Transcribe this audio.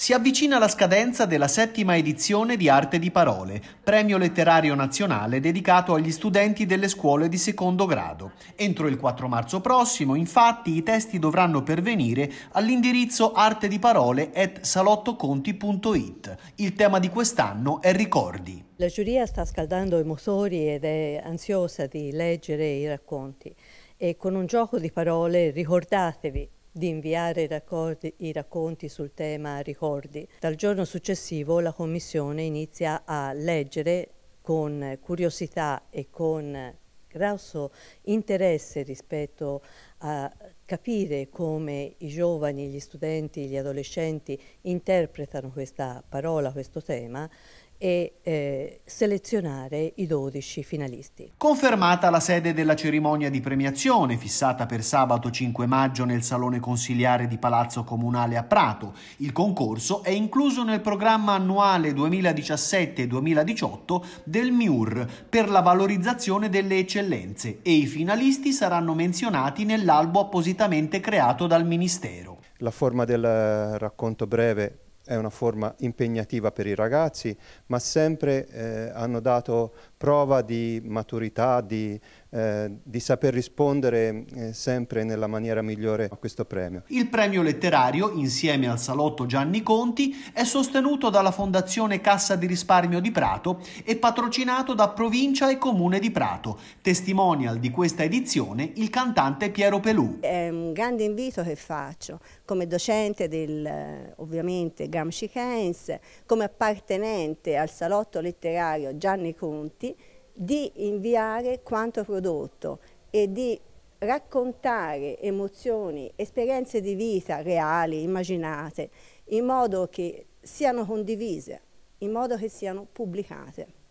Si avvicina la scadenza della settima edizione di Arte di Parole, premio letterario nazionale dedicato agli studenti delle scuole di secondo grado. Entro il 4 marzo prossimo, infatti, i testi dovranno pervenire all'indirizzo artediparole.salottoconti.it. Il tema di quest'anno è ricordi. La giuria sta scaldando i motori ed è ansiosa di leggere i racconti e con un gioco di parole ricordatevi di inviare i racconti, i racconti, sul tema ricordi. Dal giorno successivo la Commissione inizia a leggere con curiosità e con grosso interesse rispetto a capire come i giovani, gli studenti, gli adolescenti interpretano questa parola, questo tema e eh, selezionare i 12 finalisti. Confermata la sede della cerimonia di premiazione fissata per sabato 5 maggio nel Salone Consiliare di Palazzo Comunale a Prato, il concorso è incluso nel programma annuale 2017-2018 del MIUR per la valorizzazione delle eccellenze e i finalisti saranno menzionati nell'anno dell'albo appositamente creato dal Ministero. La forma del eh, racconto breve è una forma impegnativa per i ragazzi, ma sempre eh, hanno dato prova di maturità, di, eh, di saper rispondere eh, sempre nella maniera migliore a questo premio. Il premio letterario, insieme al salotto Gianni Conti, è sostenuto dalla Fondazione Cassa di Risparmio di Prato e patrocinato da Provincia e Comune di Prato. Testimonial di questa edizione il cantante Piero Pelù. È un grande invito che faccio come docente del eh, ovviamente Gramsci Keynes, come appartenente al salotto letterario Gianni Conti clienti di inviare quanto prodotto e di raccontare emozioni, esperienze di vita reali, immaginate, in modo che siano condivise, in modo che siano pubblicate.